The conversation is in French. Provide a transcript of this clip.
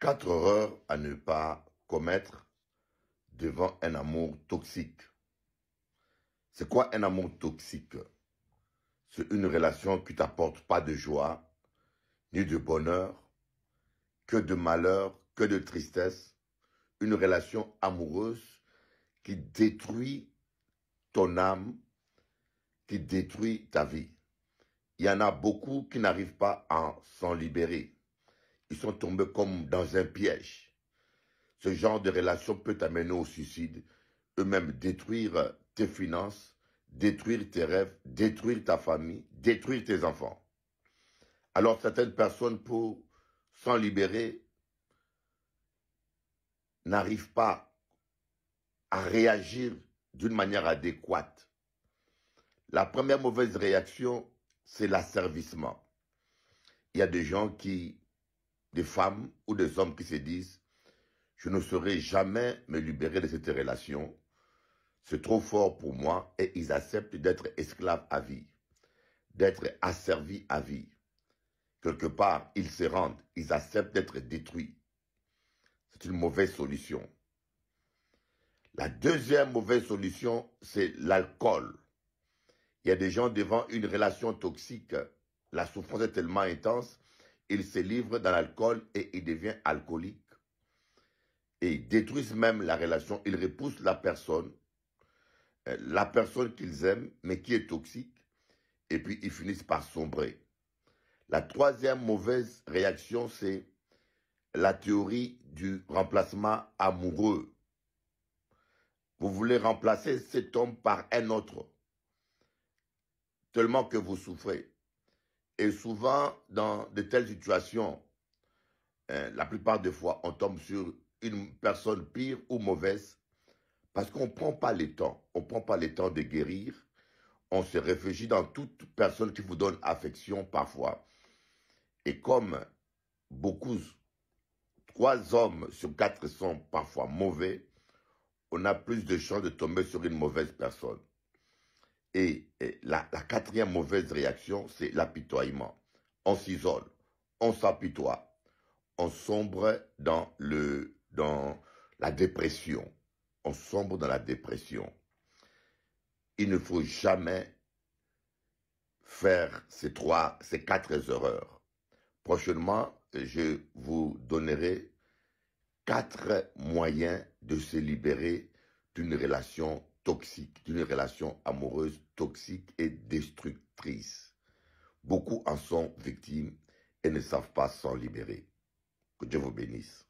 Quatre erreurs à ne pas commettre devant un amour toxique. C'est quoi un amour toxique C'est une relation qui t'apporte pas de joie, ni de bonheur, que de malheur, que de tristesse. Une relation amoureuse qui détruit ton âme, qui détruit ta vie. Il y en a beaucoup qui n'arrivent pas à s'en libérer. Ils sont tombés comme dans un piège. Ce genre de relation peut amener au suicide, eux-mêmes détruire tes finances, détruire tes rêves, détruire ta famille, détruire tes enfants. Alors certaines personnes, pour s'en libérer, n'arrivent pas à réagir d'une manière adéquate. La première mauvaise réaction, c'est l'asservissement. Il y a des gens qui des femmes ou des hommes qui se disent je ne saurais jamais me libérer de cette relation, c'est trop fort pour moi et ils acceptent d'être esclaves à vie, d'être asservis à vie. Quelque part, ils se rendent, ils acceptent d'être détruits. C'est une mauvaise solution. La deuxième mauvaise solution, c'est l'alcool. Il y a des gens devant une relation toxique, la souffrance est tellement intense ils se livre dans l'alcool et il devient alcoolique. Et ils détruisent même la relation, ils repoussent la personne, euh, la personne qu'ils aiment, mais qui est toxique, et puis ils finissent par sombrer. La troisième mauvaise réaction, c'est la théorie du remplacement amoureux. Vous voulez remplacer cet homme par un autre, tellement que vous souffrez. Et souvent, dans de telles situations, hein, la plupart des fois, on tombe sur une personne pire ou mauvaise parce qu'on ne prend pas le temps. On ne prend pas le temps de guérir. On se réfugie dans toute personne qui vous donne affection parfois. Et comme beaucoup, trois hommes sur quatre sont parfois mauvais, on a plus de chances de tomber sur une mauvaise personne. Et la, quatrième mauvaise réaction, c'est l'apitoiement. On s'isole, on s'apitoie, on sombre dans le dans la dépression. On sombre dans la dépression. Il ne faut jamais faire ces trois, ces quatre erreurs. Prochainement, je vous donnerai quatre moyens de se libérer d'une relation toxique, d'une relation amoureuse toxique et destructrice. Beaucoup en sont victimes et ne savent pas s'en libérer. Que Dieu vous bénisse.